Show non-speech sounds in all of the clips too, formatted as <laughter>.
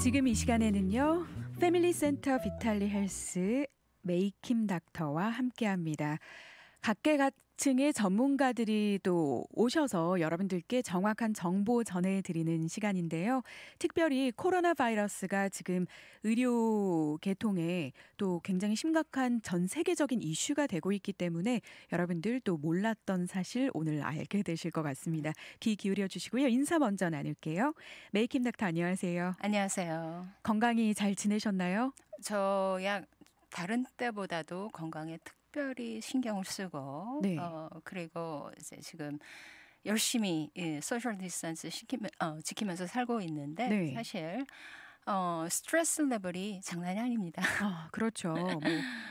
지금 이 시간에는요. 패밀리 센터 비탈리 헬스 메이킴 닥터와 함께합니다. 각계각 각층의 전문가들이 또 오셔서 여러분들께 정확한 정보 전해드리는 시간인데요. 특별히 코로나 바이러스가 지금 의료 계통에 또 굉장히 심각한 전 세계적인 이슈가 되고 있기 때문에 여러분들 또 몰랐던 사실 오늘 알게 되실 것 같습니다. 귀 기울여 주시고요. 인사 먼저 나눌게요. 메이킴 닥터 안녕하세요. 안녕하세요. 건강히 잘 지내셨나요? 저 약 다른 때보다도 건강에 특 특별히 신경을 쓰고 네. 어, 그리고 이제 지금 열심히 예, 소셜 디스턴스 시키면, 어, 지키면서 살고 있는데 네. 사실 어, 스트레스 레벨이 장난이 아닙니다. 아, <laughs> 그렇죠. 네. 뭐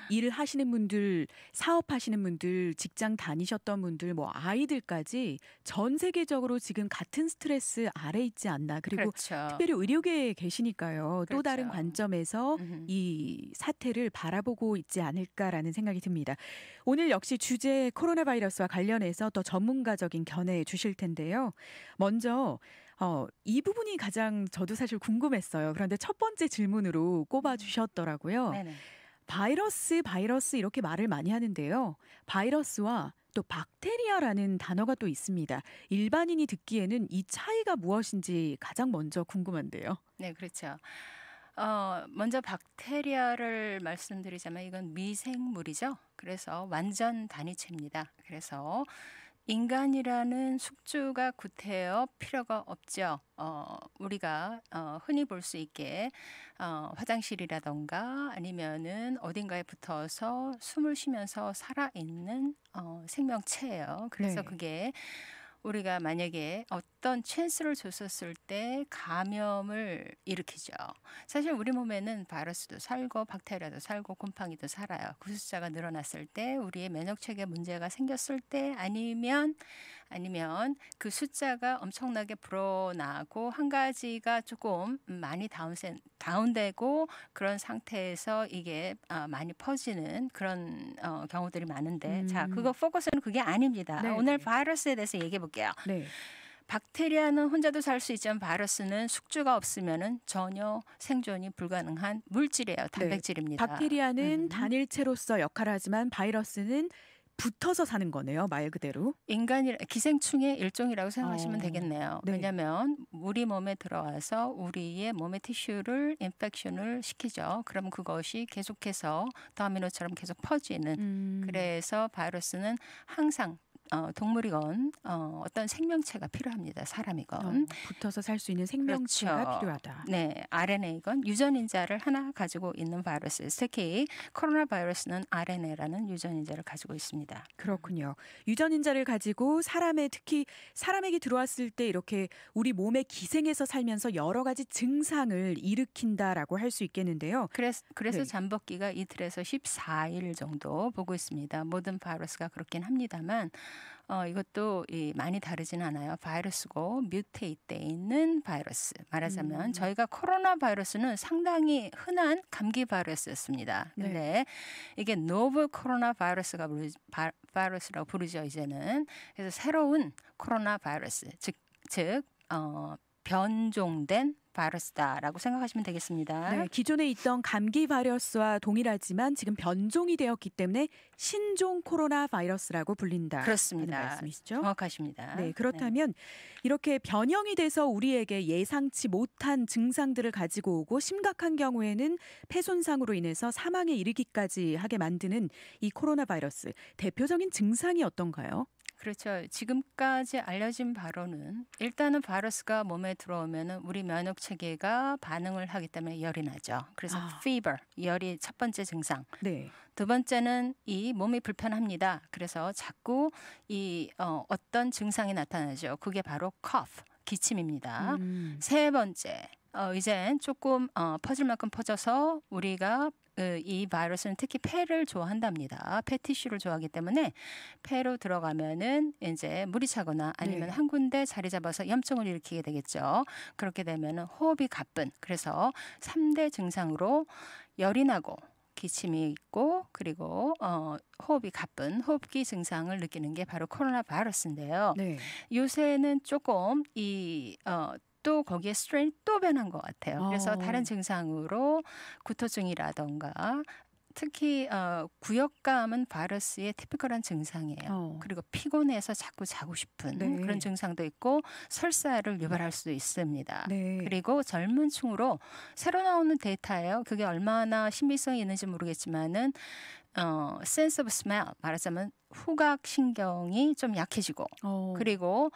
일을 하시는 분들, 사업하시는 분들, 직장 다니셨던 분들, 뭐 아이들까지 전 세계적으로 지금 같은 스트레스 아래 있지 않나. 그리고 그렇죠. 특별히 의료계에 계시니까요. 그렇죠. 또 다른 관점에서 음흠. 이 사태를 바라보고 있지 않을까라는 생각이 듭니다. 오늘 역시 주제 코로나 바이러스와 관련해서 더 전문가적인 견해 주실 텐데요. 먼저 어, 이 부분이 가장 저도 사실 궁금했어요. 그런데 첫 번째 질문으로 음. 꼽아 주셨더라고요. 네네. 바이러스, 바이러스 이렇게 말을 많이 하는데요. 바이러스와 또 박테리아라는 단어가 또 있습니다. 일반인이 듣기에는 이 차이가 무엇인지 가장 먼저 궁금한데요. 네, 그렇죠. 어, 먼저 박테리아를 말씀드리자면 이건 미생물이죠. 그래서 완전 단위체입니다. 그래서 인간이라는 숙주가 구태여 필요가 없죠. 어, 우리가 어, 흔히 볼 수 있게 어, 화장실이라던가 아니면은 어딘가에 붙어서 숨을 쉬면서 살아있는 어, 생명체예요. 그래서 네. 그게 우리가 만약에 어떤 찬스를 줬었을 때 감염을 일으키죠. 사실 우리 몸에는 바이러스도 살고 박테리아도 살고 곰팡이도 살아요. 그 숫자가 늘어났을 때 우리의 면역 체계 문제가 생겼을 때 아니면 아니면 그 숫자가 엄청나게 불어나고 한 가지가 조금 많이 다운세, 다운되고 그런 상태에서 이게 어, 많이 퍼지는 그런 어, 경우들이 많은데 음. 자 그거 포커스는 그게 아닙니다. 네. 오늘 바이러스에 대해서 얘기해 볼게요. 네. 박테리아는 혼자도 살 수 있지만 바이러스는 숙주가 없으면은 전혀 생존이 불가능한 물질이에요. 네. 단백질입니다. 네. 박테리아는 음. 단일체로서 역할을 하지만 바이러스는 붙어서 사는 거네요, 말 그대로. 인간이 기생충의 일종이라고 생각하시면 어, 되겠네요. 네. 왜냐하면 우리 몸에 들어와서 우리의 몸의 티슈를 인펙션을 시키죠. 그럼 그것이 계속해서 더미노처럼 계속 퍼지는. 음. 그래서 바이러스는 항상 어, 동물이건 어, 어떤 생명체가 필요합니다. 사람이건 어, 붙어서 살 수 있는 생명체가 그렇죠. 필요하다. 네, RNA건 유전인자를 하나 가지고 있는 바이러스, 특히 코로나 바이러스는 RNA라는 유전인자를 가지고 있습니다. 그렇군요. 유전인자를 가지고 사람의 특히 사람에게 들어왔을 때 이렇게 우리 몸에 기생해서 살면서 여러 가지 증상을 일으킨다라고 할 수 있겠는데요. 그래서 그래서 네. 잠복기가 이틀에서 14일 정도 보고 있습니다. 모든 바이러스가 그렇긴 합니다만. 어, 이것도 이 많이 다르진 않아요. 바이러스고 뮤테이트에 있는 바이러스. 말하자면 음. 저희가 코로나 바이러스는 상당히 흔한 감기 바이러스였습니다. 네. 근데 네. 이게 노블 코로나 바이러스가 부르, 바, 바이러스라고 부르죠, 이제는. 그래서 새로운 코로나 바이러스, 즉, 즉 어, 변종된 바이러스다라고 생각하시면 되겠습니다. 네, 기존에 있던 감기 바이러스와 동일하지만 지금 변종이 되었기 때문에 신종 코로나 바이러스라고 불린다. 그렇습니다. 말씀이시죠? 정확하십니다. 네, 네. 그렇다면 네. 이렇게 변형이 돼서 우리에게 예상치 못한 증상들을 가지고 오고 심각한 경우에는 폐손상으로 인해서 사망에 이르기까지 하게 만드는 이 코로나 바이러스 대표적인 증상이 어떤가요? 그렇죠. 지금까지 알려진 바로는 일단은 바이러스가 몸에 들어오면은 우리 면역 체계가 반응을 하기 때문에 열이 나죠. 그래서 아. fever 열이 첫 번째 증상. 네. 두 번째는 이 몸이 불편합니다. 그래서 자꾸 이 어, 어떤 증상이 나타나죠. 그게 바로 cough 기침입니다. 음. 세 번째 어, 이젠 조금 어, 퍼질 만큼 퍼져서 우리가 어, 이 바이러스는 특히 폐를 좋아한답니다. 폐티슈를 좋아하기 때문에 폐로 들어가면은 이제 물이 차거나 아니면 네. 한 군데 자리 잡아서 염증을 일으키게 되겠죠. 그렇게 되면은 호흡이 가쁜 그래서 삼대 증상으로 열이 나고 기침이 있고 그리고 어 호흡이 가쁜 호흡기 증상을 느끼는 게 바로 코로나 바이러스인데요. 네. 요새는 조금 이 어, 또 거기에 스트레인또 변한 것 같아요. 그래서 어. 다른 증상으로 구토증이라던가 특히 어, 구역감은 바이러스의 티피컬한 증상이에요. 어. 그리고 피곤해서 자꾸 자고 싶은 네. 그런 증상도 있고 설사를 유발할 수도 있습니다. 네. 그리고 젊은 층으로 새로 나오는 데이터예요. 그게 얼마나 신빙성이 있는지 모르겠지만은 어, 센스 오브 스멜 말하자면 후각 신경이 좀 약해지고 오. 어. 그리고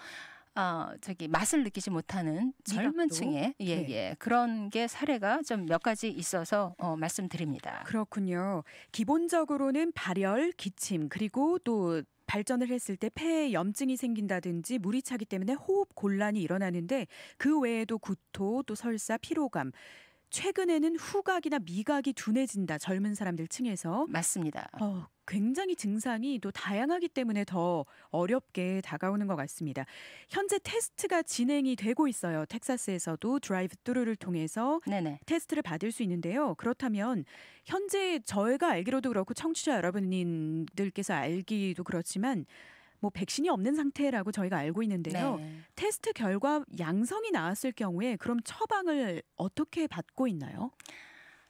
어, 저기 맛을 느끼지 못하는 젊은 층의 예예 네. 예, 그런 게 사례가 좀 몇 가지 있어서 어, 말씀드립니다. 그렇군요. 기본적으로는 발열, 기침 그리고 또 발전을 했을 때 폐에 염증이 생긴다든지 물이 차기 때문에 호흡 곤란이 일어나는데 그 외에도 구토 또 설사 피로감 최근에는 후각이나 미각이 둔해진다 젊은 사람들 층에서 맞습니다. 어, 굉장히 증상이 또 다양하기 때문에 더 어렵게 다가오는 것 같습니다. 현재 테스트가 진행이 되고 있어요. 텍사스에서도 드라이브 뚜루를 통해서 네네. 테스트를 받을 수 있는데요. 그렇다면 현재 저희가 알기로도 그렇고 청취자 여러분들께서 알기도 그렇지만 뭐 백신이 없는 상태라고 저희가 알고 있는데요. 네. 테스트 결과 양성이 나왔을 경우에 그럼 처방을 어떻게 받고 있나요?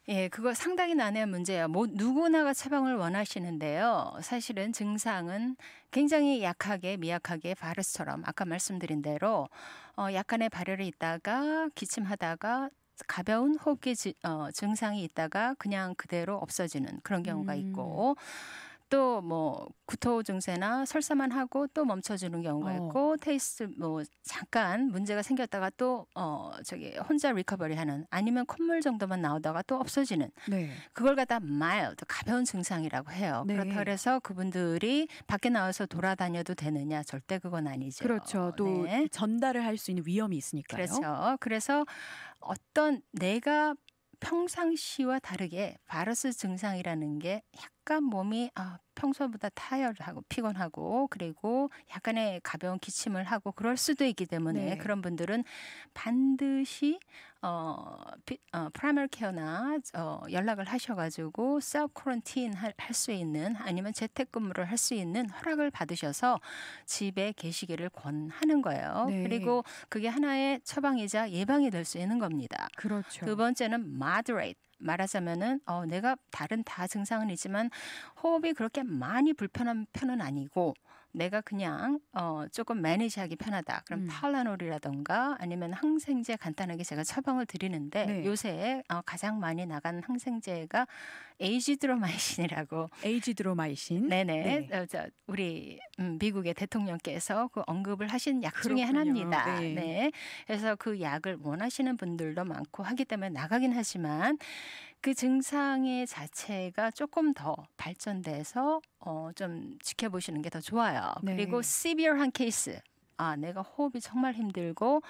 예, 그거 상당히 난해한 문제예요. 뭐 누구나가 처방을 원하시는데요. 사실은 증상은 굉장히 약하게 미약하게 바르스처럼 아까 말씀드린 대로 어 약간의 발열이 있다가 기침하다가 가벼운 호흡기 지, 어, 증상이 있다가 그냥 그대로 없어지는 그런 경우가 음. 있고 또뭐 구토 증세나 설사만 하고 또 멈춰주는 경우가 어. 있고 어. 테이스 뭐 잠깐 문제가 생겼다가 또어 저기 혼자 리커버리하는 아니면 콧물 정도만 나오다가 또 없어지는 네. 그걸 갖다 마일드 가벼운 증상이라고 해요. 네. 그렇다 그래서 그분들이 밖에 나와서 돌아다녀도 되느냐 절대 그건 아니죠. 그렇죠. 또 네. 전달을 할 수 있는 위험이 있으니까요. 그렇죠. 그래서 어떤 내가 평상시와 다르게 바이러스 증상이라는 게약 약간 몸이 아, 평소보다 타열하고 피곤하고 그리고 약간의 가벼운 기침을 하고 그럴 수도 있기 때문에 네. 그런 분들은 반드시 어, 피, 어 프라이멀 케어나 어, 연락을 하셔가지고 셀 코런틴 할 수 있는 아니면 재택근무를 할 수 있는 허락을 받으셔서 집에 계시기를 권하는 거예요. 네. 그리고 그게 하나의 처방이자 예방이 될 수 있는 겁니다. 그렇죠. 두 번째는 moderate 말하자면은 어, 내가 다른 다 증상은 있지만 호흡이 그렇게 많이 불편한 편은 아니고 내가 그냥 어 조금 매니지하기 편하다. 그럼 음. 팔라놀이라던가 아니면 항생제 간단하게 제가 처방을 드리는데 네. 요새 어, 가장 많이 나간 항생제가 에이지드로마이신이라고 에이지드로마이신 네네 네. 어, 우리 음, 미국의 대통령께서 그 언급을 하신 약 그렇군요. 중에 하나입니다. 네. 네. 그래서 그 약을 원하시는 분들도 많고 하기 때문에 나가긴 하지만 그 증상의 자체가 조금 더 발전돼서 어, 좀 지켜보시는 게 더 좋아요. 네. 그리고 시비어한 케이스. 아, 내가 호흡이 정말 힘들고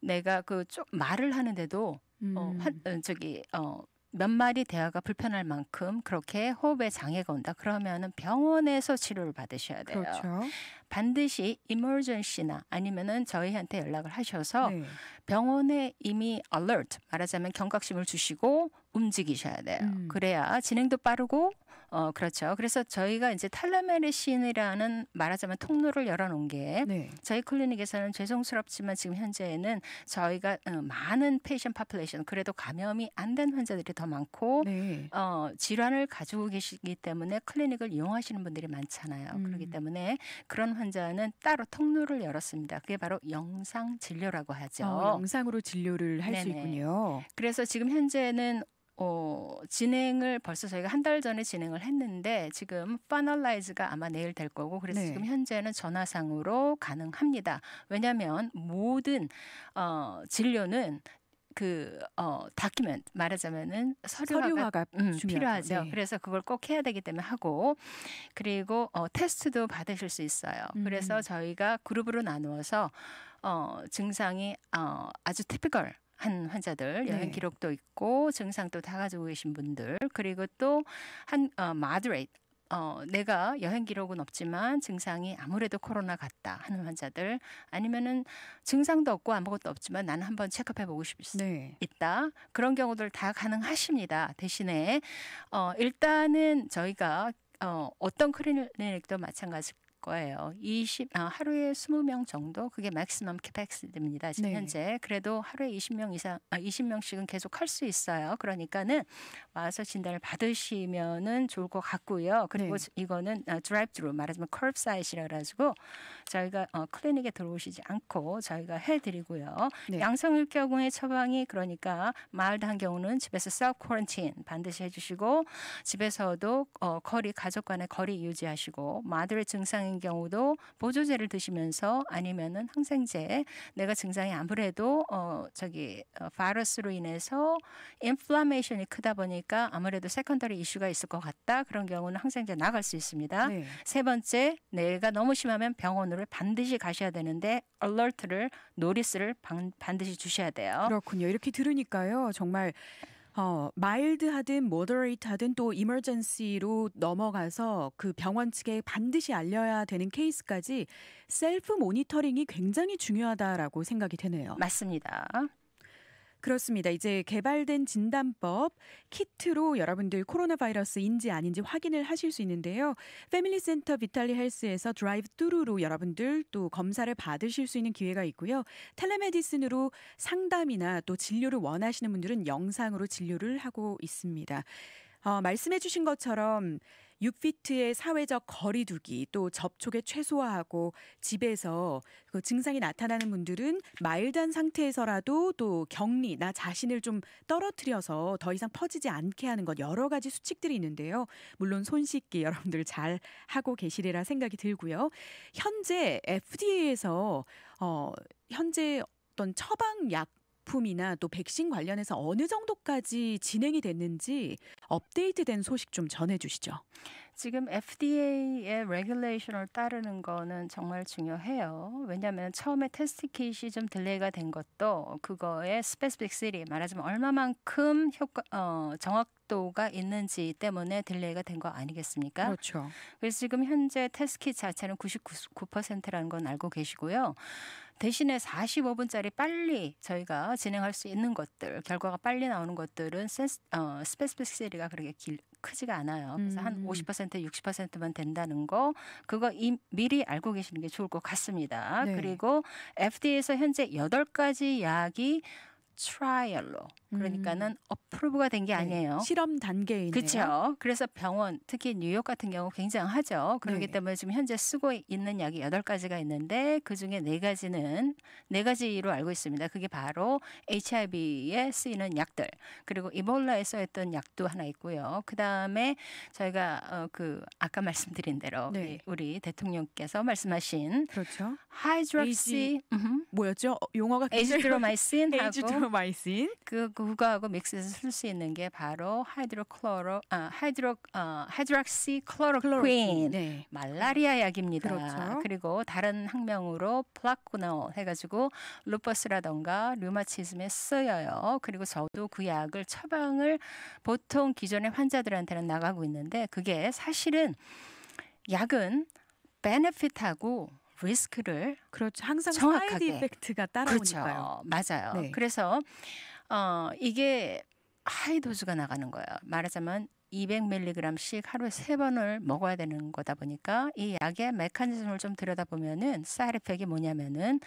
내가 그좀 말을 하는데도 어, 음. 어, 환, 저기 어 몇마리 대화가 불편할 만큼 그렇게 호흡에 장애가 온다 그러면은 병원에서 치료를 받으셔야 돼요. 그렇죠. 반드시 이머전시나 아니면은 저희한테 연락을 하셔서 네. 병원에 이미 alert 말하자면 경각심을 주시고 움직이셔야 돼요. 음. 그래야 진행도 빠르고 어, 그렇죠. 그래서 저희가 이제 탈라메르신이라는 말하자면 통로를 열어놓은 게 네. 저희 클리닉에서는 죄송스럽지만 지금 현재에는 저희가 어, 많은 페이션 파플레이션 그래도 감염이 안 된 환자들이 더 많고 네. 어, 질환을 가지고 계시기 때문에 클리닉을 이용하시는 분들이 많잖아요. 음. 그렇기 때문에 그런 환자는 따로 통로를 열었습니다. 그게 바로 영상 진료라고 하죠. 어, 영상으로 진료를 할 수 있군요. 그래서 지금 현재는 어, 진행을 벌써 저희가 한 달 전에 진행을 했는데 지금 파널라이즈가 아마 내일 될 거고 그래서 네. 지금 현재는 전화상으로 가능합니다. 왜냐하면 모든 어, 진료는 그 어, 다큐멘 말하자면은 서류화가, 서류화가 음, 필요하죠. 네. 그래서 그걸 꼭 해야 되기 때문에 하고 그리고 어, 테스트도 받으실 수 있어요. 음. 그래서 저희가 그룹으로 나누어서 어, 증상이 어, 아주 티피컬 한 환자들 네. 여행 기록도 있고 증상도 다 가지고 계신 분들 그리고 또 한 어, 마드레이트 어, 내가 여행 기록은 없지만 증상이 아무래도 코로나 같다 하는 환자들 아니면은 증상도 없고 아무것도 없지만 나는 한번 체크해 보고 싶다 네. 있다 그런 경우들 다 가능하십니다 대신에 어, 일단은 저희가 어, 어떤 클리닉도 마찬가지 거예요. 20 아, 하루에 20명 정도 그게 맥스멈 캐패시티입니다. 지금 네. 현재 그래도 하루에 20명 이상 아 20명씩은 계속 할 수 있어요. 그러니까는 와서 진단을 받으시면은 좋을 것 같고요. 그리고 네. 이거는 아, 드라이브로 말하자면 컬프 사이시라 가지고 저희가 어, 클리닉에 들어오시지 않고 저희가 해드리고요. 네. 양성일 경우의 처방이 그러니까 마일드 한 경우는 집에서 셀프 쿼런틴 반드시 해주시고 집에서도 어, 거리 가족 간의 거리 유지하시고 마들의 증상인 경우도 보조제를 드시면서 아니면은 항생제 내가 증상이 아무래도 어, 저기 어, 바이러스로 인해서 인플라메이션이 크다 보니까 아무래도 세컨더리 이슈가 있을 것 같다 그런 경우는 항생제 나갈 수 있습니다. 네. 세 번째 내가 너무 심하면 병원 병원으 반드시 가셔야 되는데 알러트를 노리스를 방, 반드시 주셔야 돼요. 그렇군요. 이렇게 들으니까요. 정말 어, 마일드 하든 모더레이트 하든 또 이머전시로 넘어가서 그 병원 측에 반드시 알려야 되는 케이스까지 셀프 모니터링이 굉장히 중요하다라고 생각이 되네요. 맞습니다. 그렇습니다. 이제 개발된 진단법 키트로 여러분들 코로나 바이러스 인지 아닌지 확인을 하실 수 있는데요. 패밀리 센터 비탈리 헬스에서 드라이브 뚜루로 여러분들 또 검사를 받으실 수 있는 기회가 있고요. 텔레메디슨으로 상담이나 또 진료를 원하시는 분들은 영상으로 진료를 하고 있습니다. 어, 말씀해 주신 것처럼 6피트의 사회적 거리두기 또접촉에 최소화하고 집에서 그 증상이 나타나는 분들은 마일단 상태에서라도 또 격리 나 자신을 좀 떨어뜨려서 더 이상 퍼지지 않게 하는 것 여러 가지 수칙들이 있는데요. 물론 손 씻기 <laughs> 여러분들 잘 하고 계시리라 생각이 들고요. 현재 FDA에서 어 현재 어떤 처방약 의약품이나 또 백신 관련해서 어느 정도까지 진행이 됐는지 업데이트된 소식 좀 전해주시죠. 지금 FDA의 레귤레이션을 따르는 거는 정말 중요해요. 왜냐하면 처음에 테스트 케이좀 딜레이가 된 것도 그거의 스페스픽 시리 말하자면 얼마만큼 효과 어, 정확도가 있는지 때문에 딜레이가 된 거 아니겠습니까? 그렇죠. 그래서 지금 현재 테스트 키 자체는 99%라는 건 알고 계시고요. 대신에 45분짜리 빨리 저희가 진행할 수 있는 것들, 결과가 빨리 나오는 것들은 센스, 어, 스페스픽 세리가 그렇게 길, 크지가 않아요. 그래서 음. 한 50%, 60%만 된다는 거 그거 이, 미리 알고 계시는 게 좋을 것 같습니다. 네. 그리고 FDA에서 현재 8가지 약이 트라이얼로 그러니까는 어프로브가 음. 된게 네, 아니에요. 네. 실험 단계이네요. 그렇죠. 그래서 병원 특히 뉴욕 같은 경우 굉장하죠. 그렇기 네. 때문에 지금 현재 쓰고 있는 약이 여덟 가지가 있는데 그중에 네가지는네 가지로 알고 있습니다. 그게 바로 HIV에 쓰이는 약들 그리고 이볼라에 써있던 약도 하나 있고요. 그다음에 저희가 어, 그 아까 말씀드린 대로 네. 우리 대통령께서 말씀하신 그렇죠. 하이드락시 뭐였죠? 어, 용어가 에이즈로마이신하고 <laughs> 하이드로마이신 그 그거하고 믹스해서 쓸 수 있는 게 바로 하이드로클로로 아 하이드로 어 하이드락시 클로로퀸 네. 말라리아 약입니다. 그렇죠. 그리고 다른 학명으로 플라코노 해가지고 루퍼스라던가 류마티즘에 쓰여요. 그리고 저도 그 약을 처방을 보통 기존의 환자들한테는 나가고 있는데 그게 사실은 약은 베네핏하고 리스크를 그렇죠. 항상 정확하게. 사이드 이펙트가 따라오니까요. 그렇죠. 맞아요. 네. 그래서 어 이게 하이 도수가 나가는 거예요. 말하자면 200mg씩 하루에 세 번을 먹어야 되는 거다 보니까 이 약의 메커니즘을 좀 들여다보면은 사이드 이펙이 뭐냐면은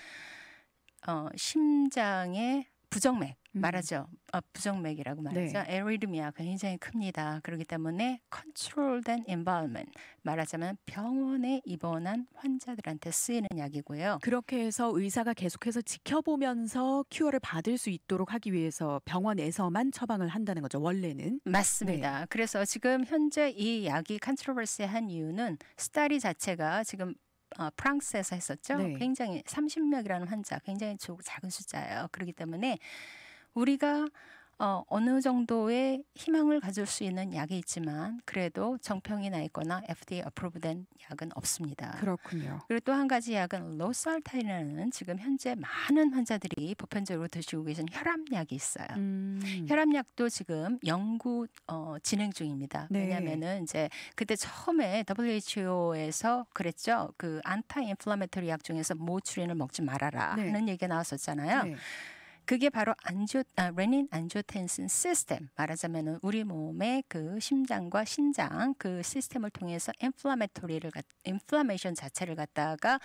어 심장의 부정맥 음. 말하죠. 어, 부정맥이라고 네. 말하죠. 네. 에리드미아가 굉장히 큽니다. 그렇기 때문에 컨트롤된 인바울먼 말하자면 병원에 입원한 환자들한테 쓰이는 약이고요. 그렇게 해서 의사가 계속해서 지켜보면서 큐어를 받을 수 있도록 하기 위해서 병원에서만 처방을 한다는 거죠. 원래는 맞습니다. 네. 그래서 지금 현재 이 약이 컨트롤버스한 이유는 스타리 자체가 지금 어, 프랑스에서 했었죠. 네. 굉장히 30명이라는 환자, 굉장히 조, 작은 숫자예요. 그렇기 때문에 우리가 어, 어느 정도의 희망을 가질 수 있는 약이 있지만 그래도 정평이 나 있거나 FDA 어프로브된 약은 없습니다. 그렇군요. 그리고 또 한 가지 약은 로살타이라는 지금 현재 많은 환자들이 보편적으로 드시고 계신 혈압약이 있어요. 음. 혈압약도 지금 연구 어, 진행 중입니다. 네. 왜냐하면은 이제 그때 처음에 WHO에서 그랬죠. 그 안타 인플라메토리 약 중에서 모추린을 뭐 먹지 말아라 네. 하는 얘기가 나왔었잖아요. 네. 그게 바로 안조 아, 레닌 안조텐신 시스템 말하자면은 우리 몸의 그 심장과 신장 그 시스템을 통해서 인플라메토리를 인플라메이션 자체를 갖다가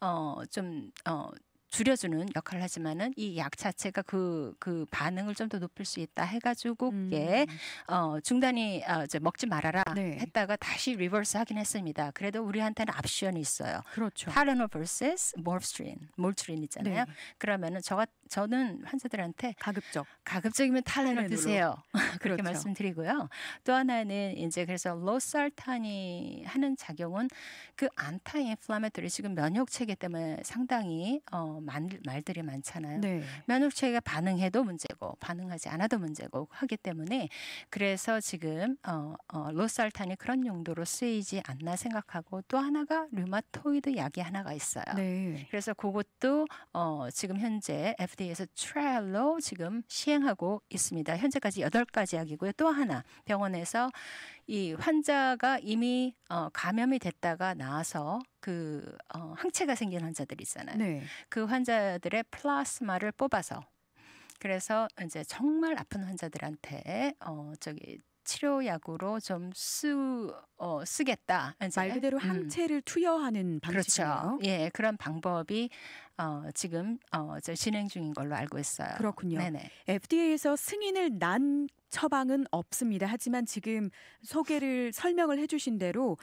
어좀어 줄여주는 역할을 하지만은 이 약 자체가 그그 그 반응을 좀 더 높일 수 있다 해가지고 음. 게 어, 중단이 어, 이제 먹지 말아라 네. 했다가 다시 리버스 하긴 했습니다. 그래도 우리한테는 옵션이 있어요. 그렇죠. 타르노 vs 몰스트린, 몰트린이잖아요. 네. 그러면은 저가 저는 환자들한테 가급적 가급적이면 탈레놀 드세요. <laughs> 그렇게 그렇죠. 말씀드리고요. 또 하나는 이제 그래서 로살탄이 하는 작용은 그 안타 인플라메토리 지금 면역 체계 때문에 상당히 어, 말, 말들이 많잖아요. 네. 면역체계가 반응해도 문제고 반응하지 않아도 문제고 하기 때문에 그래서 지금 어, 어, 로살탄이 그런 용도로 쓰이지 않나 생각하고 또 하나가 류마토이드 약이 하나가 있어요. 네. 그래서 그것도 어, 지금 현재 FDA에서 트라일얼로 지금 시행하고 있습니다. 현재까지 여덟 가지 약이고요. 또 하나 병원에서 이 환자가 이미 어, 감염이 됐다가 나와서 그 어, 항체가 생긴 환자들 있잖아요. 네. 그 환자들의 플라스마를 뽑아서 그래서 이제 정말 아픈 환자들한테 어 저기 치료약으로 좀 쓰, 어, 쓰겠다. 이제. 말 그대로 음. 항체를 음. 투여하는 방식이요. 그렇죠. 예, 그런 방법이 어, 지금 어, 저 진행 중인 걸로 알고 있어요. 그렇군요. 네네. FDA에서 승인을 난 처방은 없습니다. 하지만 지금 소개를 설명을 해주신 대로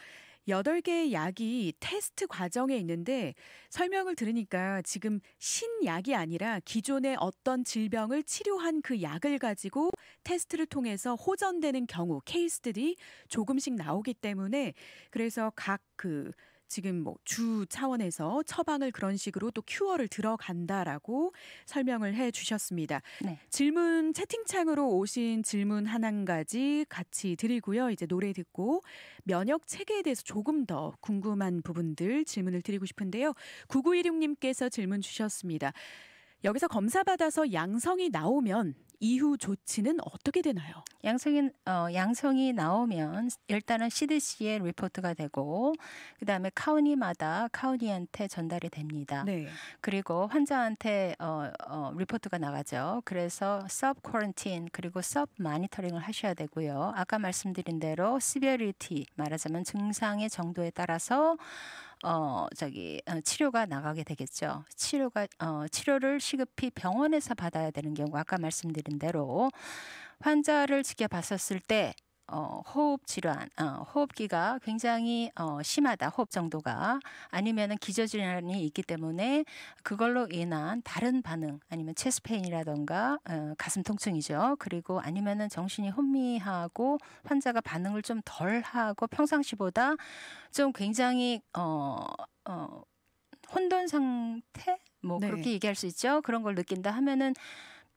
여덟 개의 약이 테스트 과정에 있는데 설명을 들으니까 지금 신약이 아니라 기존의 어떤 질병을 치료한 그 약을 가지고 테스트를 통해서 호전되는 경우 케이스들이 조금씩 나오기 때문에 그래서 각그 지금 뭐주 차원에서 처방을 그런 식으로 또 큐어를 들어간다라고 설명을 해 주셨습니다. 네. 질문 채팅창으로 오신 질문 한 가지 같이 드리고요. 이제 노래 듣고 면역 체계에 대해서 조금 더 궁금한 부분들 질문을 드리고 싶은데요. 9916님께서 질문 주셨습니다. 여기서 검사 받아서 양성이 나오면 이후 조치는 어떻게 되나요? 양성이 어, 양성이 나오면 일단은 CDC의 리포트가 되고 그다음에 카운티마다 카운티한테 전달이 됩니다. 네. 그리고 환자한테 어, 어, 리포트가 나가죠. 그래서 섭 쿼런틴 그리고 섭 마니터링을 하셔야 되고요. 아까 말씀드린 대로 시베리티 말하자면 증상의 정도에 따라서 어 저기 어, 치료가 나가게 되겠죠. 치료가 어 치료를 시급히 병원에서 받아야 되는 경우 아까 말씀드린 대로 환자를 지켜봤었을 때 어, 호흡 질환, 어, 호흡기가 굉장히 어, 심하다 호흡 정도가 아니면은 기저 질환이 있기 때문에 그걸로 인한 다른 반응 아니면 체스 페인이라던가 어, 가슴 통증이죠. 그리고 아니면은 정신이 혼미하고 환자가 반응을 좀 덜하고 평상시보다 좀 굉장히 어, 어, 혼돈 상태 뭐 네. 그렇게 얘기할 수 있죠. 그런 걸 느낀다 하면은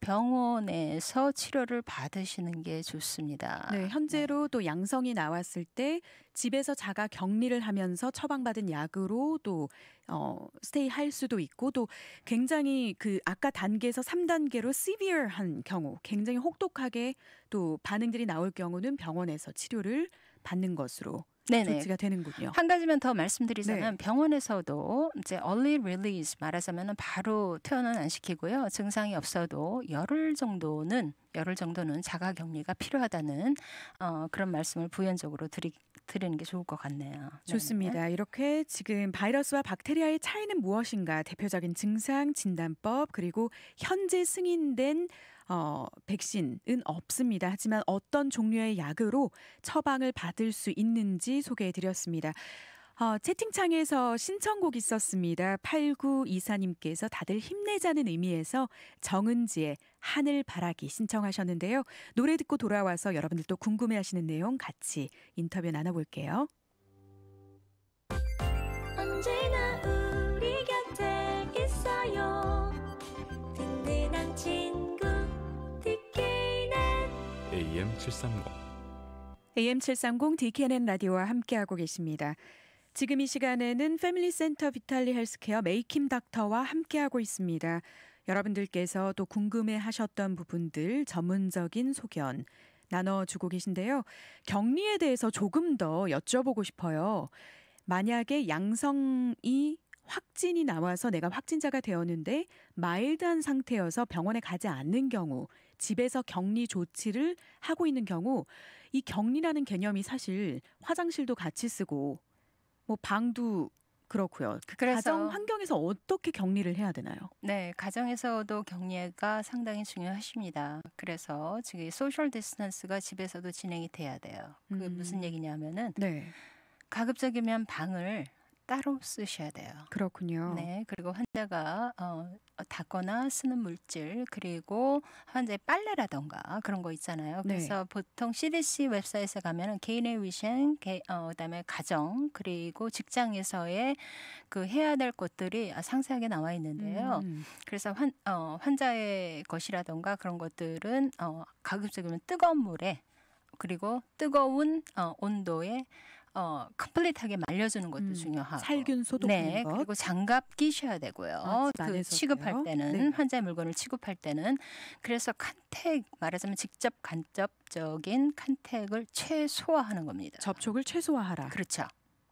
병원에서 치료를 받으시는 게 좋습니다. 네, 현재로 네. 또 양성이 나왔을 때 집에서 자가 격리를 하면서 처방받은 약으로 또 어, 스테이 할 수도 있고 또 굉장히 그 아까 단계에서 3단계로 시비어한 경우 굉장히 혹독하게 또 반응들이 나올 경우는 병원에서 치료를 받는 것으로 네네. 조치가 되는군요. 한 가지만 더 말씀드리자면 네. 병원에서도 이제 얼리 릴리즈 말하자면 바로 퇴원은 안 시키고요. 증상이 없어도 열흘 정도는 열흘 정도는 자가 격리가 필요하다는 어, 그런 말씀을 부연적으로 드리, 드리는 게 좋을 것 같네요. 좋습니다. 네네. 이렇게 지금 바이러스와 박테리아의 차이는 무엇인가 대표적인 증상 진단법 그리고 현재 승인된 어, 백신은 없습니다. 하지만 어떤 종류의 약으로 처방을 받을 수 있는지 소개해 드렸습니다. 어, 채팅창에서 신청곡 있었습니다. 8924님께서 다들 힘내자는 의미에서 정은지의 하늘 바라기 신청하셨는데요. 노래 듣고 돌아와서 여러분들 도 궁금해 하시는 내용 같이 인터뷰 나눠볼게요. AM730 AM730 DKN 라디오와 함께하고 계십니다. 지금 이 시간에는 패밀리센터 비탈리 헬스케어 메이킴 닥터와 함께하고 있습니다. 여러분들께서 또 궁금해하셨던 부분들 전문적인 소견 나눠주고 계신데요. 격리에 대해서 조금 더 여쭤보고 싶어요. 만약에 양성이 확진이 나와서 내가 확진자가 되었는데 마일드한 상태여서 병원에 가지 않는 경우, 집에서 격리 조치를 하고 있는 경우, 이 격리라는 개념이 사실 화장실도 같이 쓰고, 뭐 방도 그렇고요. 그 가정 환경에서 어떻게 격리를 해야 되나요? 네, 가정에서도 격리가 상당히 중요하십니다. 그래서 지금 소셜 디스턴스가 집에서도 진행이 돼야 돼요. 그게 음. 무슨 얘기냐면은 네. 가급적이면 방을 따로 쓰셔야 돼요. 그렇군요. 네, 그리고 환자가 어, 닦거나 쓰는 물질 그리고 환자의 빨래라던가 그런 거 있잖아요. 네. 그래서 네. 보통 CDC 웹사이트에 가면은 개인의 위생, 개, 어, 그다음에 가정 그리고 직장에서의 그 해야 될 것들이 아, 상세하게 나와 있는데요. 음, 음. 그래서 환, 어, 환자의 것이라던가 그런 것들은 어, 가급적이면 뜨거운 물에 그리고 뜨거운 어, 온도에 어, 컴플릿하게 말려주는 것도 음, 중요하고 살균 소독 네 것. 그리고 장갑 끼셔야 되고요. 아, 그 취급할 때는 네. 환자의 물건을 취급할 때는 그래서 칸택 말하자면 직접 간접적인 칸택을 최소화하는 겁니다. 접촉을 최소화하라. 그렇죠.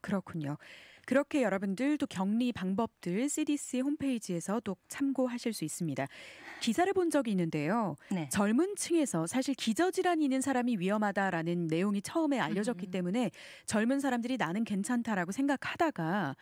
그렇군요. 그렇게 여러분들도 격리 방법들 CDC 홈페이지에서 또 참고하실 수 있습니다. 기사를 본 적이 있는데요. 네. 젊은 층에서 사실 기저질환이 있는 사람이 위험하다라는 내용이 처음에 알려졌기 음. 때문에 젊은 사람들이 나는 괜찮다라고 생각하다가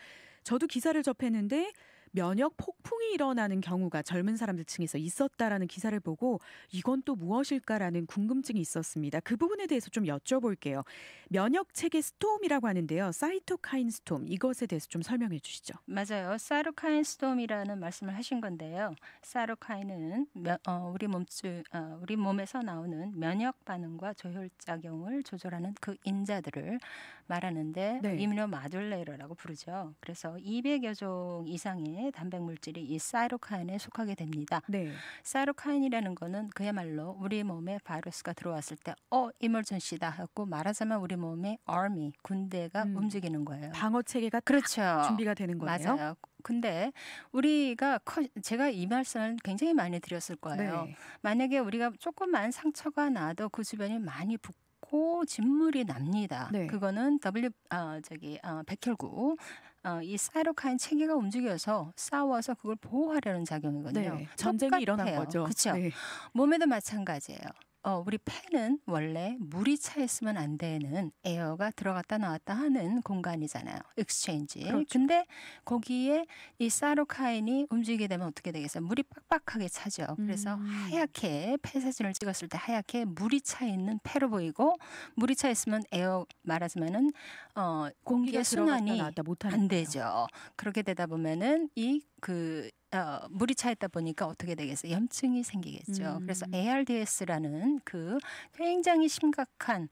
저도 기사를 접했는데 면역 폭풍이 일어나는 경우가 젊은 사람들 층에서 있었다라는 기사를 보고 이건 또 무엇일까라는 궁금증이 있었습니다. 그 부분에 대해서 좀 여쭤볼게요. 면역 체계 스톰이라고 하는데요. 사이토카인 스톰 이것에 대해서 좀 설명해 주시죠. 맞아요. 사이토카인 스톰이라는 말씀을 하신 건데요. 사이토카인은 어, 우리 몸주 어, 우리 몸에서 나오는 면역 반응과 조혈 작용을 조절하는 그 인자들을 말하는데 네. 이민노마듈레라고 부르죠. 그래서 200여 종 이상의 안에 단백 물질이 이 사이로카인에 속하게 됩니다. 네. 사이로카인이라는 거는 그야말로 우리 몸에 바이러스가 들어왔을 때 어, 이멀전시다 하고 말하자면 우리 몸의 army 군대가 음, 움직이는 거예요. 방어 체계가 그렇죠. 준비가 되는 거예요. 맞아요. 근데 우리가 커, 제가 이 말씀을 굉장히 많이 드렸을 거예요. 네. 만약에 우리가 조금만 상처가 나도 그 주변이 많이 붓고 하고 진물이 납니다. 네. 그거는 W 아 저기 어, 백혈구 어, 이 사이로카인 체계가 움직여서 싸워서 그걸 보호하려는 작용이거든요. 네. 전쟁이 일어난 거죠. 그렇죠. 네. 몸에도 마찬가지예요. 어, 우리 팬은 원래 물이 차 있으면 안 되는 에어가 들어갔다 나왔다 하는 공간이잖아요. 익스체인지 그렇죠. 근데 거기에 이 사로카인이 움직이게 되면 어떻게 되겠어요? 물이 빡빡하게 차죠. 그래서 음. 하얗게 폐 사진을 찍었을 때 하얗게 물이 차 있는 폐로 보이고 물이 차 있으면 에어 말하자면은 어 공기의 순환이 안 되죠. 거예요. 그렇게 되다 보면은 이그 어, 물이 차 있다 보니까 어떻게 되겠어요? 염증이 생기겠죠. 음. 그래서 ARDS라는 그 굉장히 심각한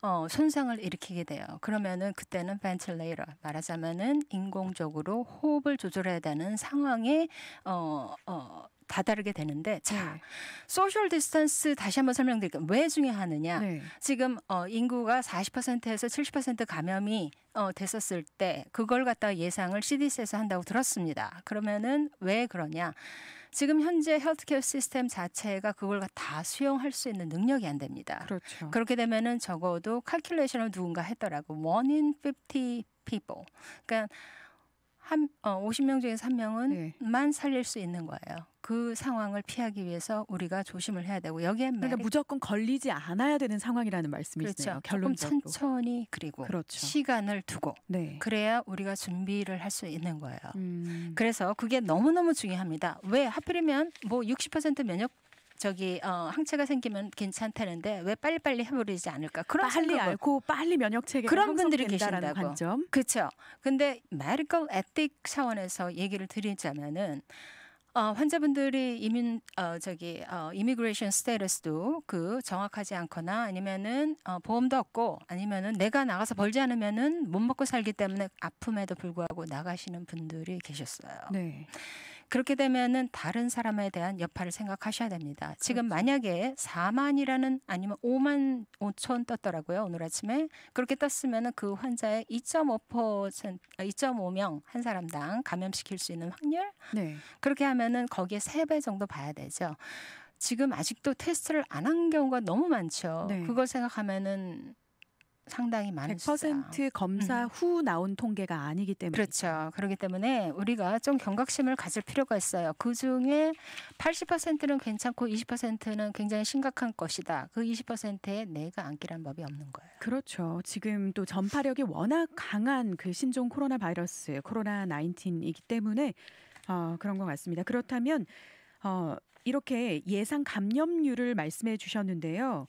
어, 손상을 일으키게 돼요. 그러면은 그때는 벤틀레이러 말하자면은 인공적으로 호흡을 조절해야 되는 상황에 어, 어, 다다르게 되는데 자 네. 소셜 디스턴스 다시 한번 설명드릴게요. 왜 중요하느냐? 네. 지금 어 인구가 40%에서 70% 감염이 어 됐었을 때 그걸 갖다 예상을 CDC에서 한다고 들었습니다. 그러면은 왜 그러냐? 지금 현재 헬스케어 시스템 자체가 그걸 다 수용할 수 있는 능력이 안 됩니다. 그렇죠. 그렇게 되면은 적어도 칼큘레이션을 누군가 했더라고. 원 인 50 people. 그러니까 한 어, 50명 중에 3명은만 네. 살릴 수 있는 거예요. 그 상황을 피하기 위해서 우리가 조심을 해야 되고 여기에 그러니까 무조건 걸리지 않아야 되는 상황이라는 말씀이시네요. 그렇죠. 결론적으로. 조금 천천히 그리고 그렇죠. 시간을 두고 네. 그래야 우리가 준비를 할 수 있는 거예요. 음. 그래서 그게 너무너무 중요합니다. 왜 하필이면 뭐 60% 면역 저기 어, 항체가 생기면 괜찮다는데 왜 빨리빨리 해버리지 않을까? 그런 빨리 생각을, 앓고 빨리 면역 체계 그런 분들이 계신다고. 관점. 그렇죠. 근데 m e d i 틱 차원에서 얘기를 드리자면은 어, 환자분들이 이민 어, 저기 어, 이미그레이션 스테이러스도 그 정확하지 않거나 아니면은 어, 보험도 없고 아니면은 내가 나가서 벌지 않으면은 못 먹고 살기 때문에 아픔에도 불구하고 나가시는 분들이 계셨어요. 네. 그렇게 되면은 다른 사람에 대한 여파를 생각하셔야 됩니다. 지금 그렇죠. 만약에 4만이라는 아니면 5만 5천 떴더라고요. 오늘 아침에. 그렇게 떴으면은 그 환자의 2.5% 2.5명 아, 한 사람당 감염시킬 수 있는 확률. 네. 그렇게 하면은 거기에 3배 정도 봐야 되죠. 지금 아직도 테스트를 안 한 경우가 너무 많죠. 네. 그걸 생각하면은 상당히 많은 100% 검사 음. 후 나온 통계가 아니기 때문에 그렇죠. 그렇기 때문에 우리가 좀 경각심을 가질 필요가 있어요. 그 중에 80%는 괜찮고 20%는 굉장히 심각한 것이다. 그 20%에 내가 안기란 법이 없는 거예요. 그렇죠. 지금 또 전파력이 워낙 강한 그 신종 코로나 바이러스 코로나 19이기 때문에 어, 그런 것 같습니다. 그렇다면 어, 이렇게 예상 감염률을 말씀해 주셨는데요.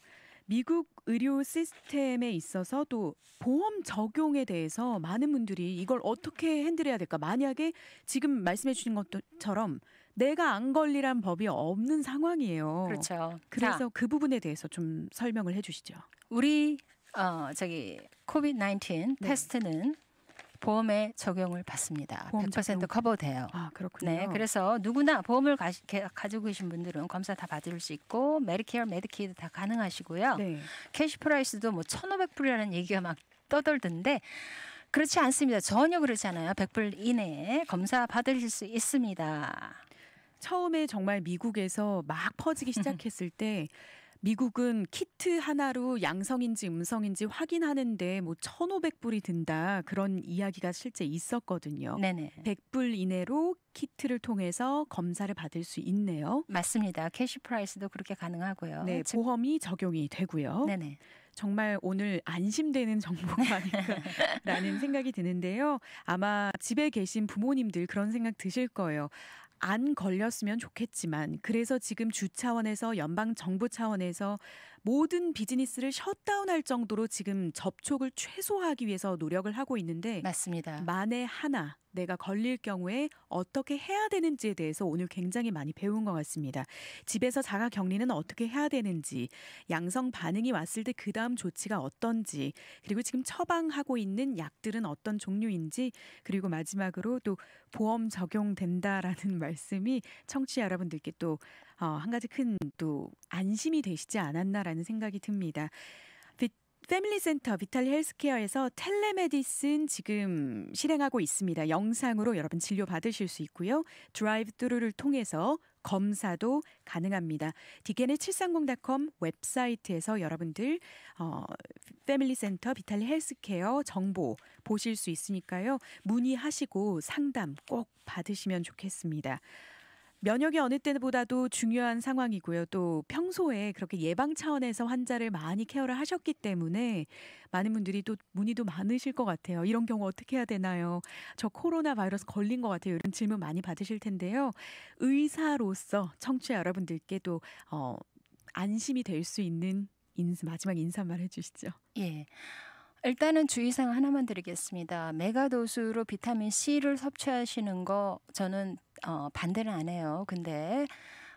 미국 의료 시스템에 있어서도 보험 적용에 대해서 많은 분들이 이걸 어떻게 핸들해야 될까? 만약에 지금 말씀해 주신 것처럼 내가 안 걸리란 법이 없는 상황이에요. 그렇죠. 그래서 자, 그 부분에 대해서 좀 설명을 해 주시죠. 우리 어 저기 코비드 19 테스트는 보험의 적용을 받습니다. 100% 적용. 커버돼요. 아, 그렇군요. 네, 그래서 누구나 보험을 가, 가지고 계신 분들은 검사 다 받을 수 있고 메디케어, 메디키드 다 가능하시고요. 네. 캐시 프라이스도 뭐 1,500불이라는 얘기가 막 떠돌던데 그렇지 않습니다. 전혀 그렇지 않아요. 100불 이내에 검사 받으실 수 있습니다. 처음에 정말 미국에서 막 퍼지기 <laughs> 시작했을 때 미국은 키트 하나로 양성인지 음성인지 확인하는데 뭐 1,500불이 든다 그런 이야기가 실제 있었거든요. 네네. 100불 이내로 키트를 통해서 검사를 받을 수 있네요. 맞습니다. 캐시 프라이스도 그렇게 가능하고요. 네, 보험이 적용이 되고요. 네네. 정말 오늘 안심되는 정보가 아닐까라는 <laughs> 생각이 드는데요. 아마 집에 계신 부모님들 그런 생각 드실 거예요. 안 걸렸으면 좋겠지만 그래서 지금 주 차원에서 연방 정부 차원에서 모든 비즈니스를 셧다운할 정도로 지금 접촉을 최소화하기 위해서 노력을 하고 있는데 맞습니다. 만에 하나 내가 걸릴 경우에 어떻게 해야 되는지에 대해서 오늘 굉장히 많이 배운 것 같습니다. 집에서 자가 격리는 어떻게 해야 되는지, 양성 반응이 왔을 때 그 다음 조치가 어떤지, 그리고 지금 처방하고 있는 약들은 어떤 종류인지, 그리고 마지막으로 또 보험 적용된다라는 <laughs> 말씀이 청취자 여러분들께 또한 어, 가지 큰 또 안심이 되시지 않았나라는 생각이 듭니다. 패밀리센터 비탈리 헬스케어에서 텔레메디슨 지금 실행하고 있습니다. 영상으로 여러분 진료 받으실 수 있고요. 드라이브 뚜루를 통해서 검사도 가능합니다. 디겐의 730.com 웹사이트에서 여러분들 어, 패밀리센터 비탈리 헬스케어 정보 보실 수 있으니까요. 문의하시고 상담 꼭 받으시면 좋겠습니다. 면역이 어느 때보다도 중요한 상황이고요. 또 평소에 그렇게 예방 차원에서 환자를 많이 케어를 하셨기 때문에 많은 분들이 또 문의도 많으실 것 같아요. 이런 경우 어떻게 해야 되나요? 저 코로나 바이러스 걸린 것 같아요. 이런 질문 많이 받으실 텐데요. 의사로서 청취자 여러분들께 또 어, 안심이 될 수 있는 인사, 마지막 인사말 해주시죠. 예. 일단은 주의사항 하나만 드리겠습니다. 메가도수로 비타민 C를 섭취하시는 거 저는 어, 반대는 안 해요. 근데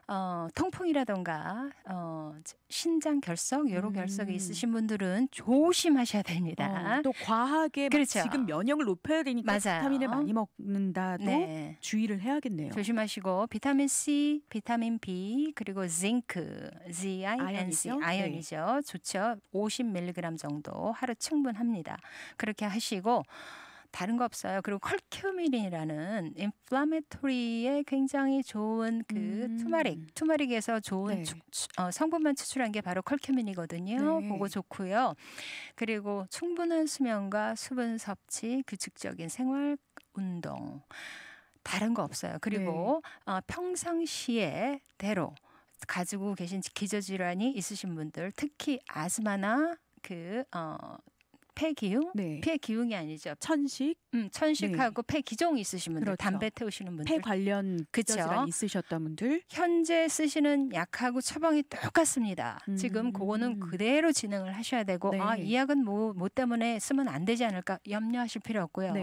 어, 통풍이라던가 어, 신장 결석, 요로 결석이 음. 있으신 분들은 조심하셔야 됩니다. 어, 또 과하게 그렇죠. 지금 면역을 높여야 되니까 맞아 비타민을 많이 먹는다도 네. 주의를 해야겠네요. 조심하시고 비타민 C, 비타민 B 그리고 징크, Z I N C 아이죠 아연이죠. 네. 좋죠. 50mg 정도 하루 충분합니다. 그렇게 하시고 다른 거 없어요. 그리고 컬큐민이라는 인플라메토리에 굉장히 좋은 그 음. 투마릭, 투마릭에서 좋은 네. 추, 추, 어, 성분만 추출한 게 바로 컬큐민이거든요. 네. 그거 좋고요. 그리고 충분한 수면과 수분 섭취, 규칙적인 그 생활, 운동. 다른 거 없어요. 그리고 네. 어, 평상시에 대로 가지고 계신 기저질환이 있으신 분들, 특히 아스마나 그 어, 폐기흉? 네. 폐기흉이 아니죠. 천식? 음, 천식하고 네. 폐기종 있으신 분들, 그렇죠. 담배 태우시는 분들. 폐 관련 그쵸? 있으셨던 분들. 현재 쓰시는 약하고 처방이 똑같습니다. 음. 지금 그거는 음. 그대로 진행을 하셔야 되고 네. 아, 이 약은 뭐, 뭐 때문에 쓰면 안 되지 않을까 염려하실 필요 없고요. 네.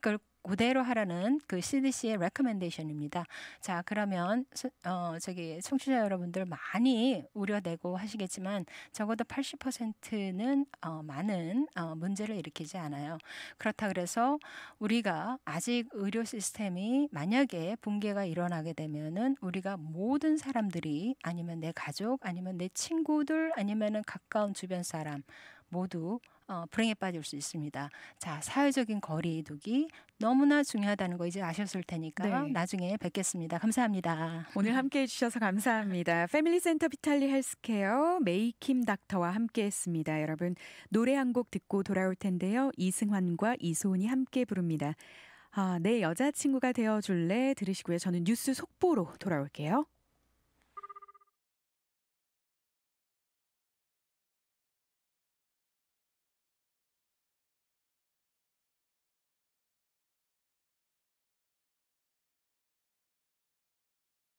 그걸 그대로 하라는 그 CDC의 레커멘데이션입니다. 자, 그러면 어 저기 청취자 여러분들 많이 우려되고 하시겠지만 적어도 80%는 어 많은 어 문제를 일으키지 않아요. 그렇다 그래서 우리가 아직 의료 시스템이 만약에 붕괴가 일어나게 되면은 우리가 모든 사람들이 아니면 내 가족 아니면 내 친구들 아니면은 가까운 주변 사람 모두 어, 불행에 빠질 수 있습니다. 자, 사회적인 거리두기 너무나 중요하다는 거 이제 아셨을 테니까 네. 나중에 뵙겠습니다. 감사합니다. 오늘 함께 해주셔서 감사합니다. 패밀리센터 비탈리 헬스케어 메이킴 닥터와 함께했습니다. 여러분 노래 한 곡 듣고 돌아올 텐데요. 이승환과 이소은이 함께 부릅니다. 아, 내 네, 여자친구가 되어줄래 들으시고요. 저는 뉴스 속보로 돌아올게요.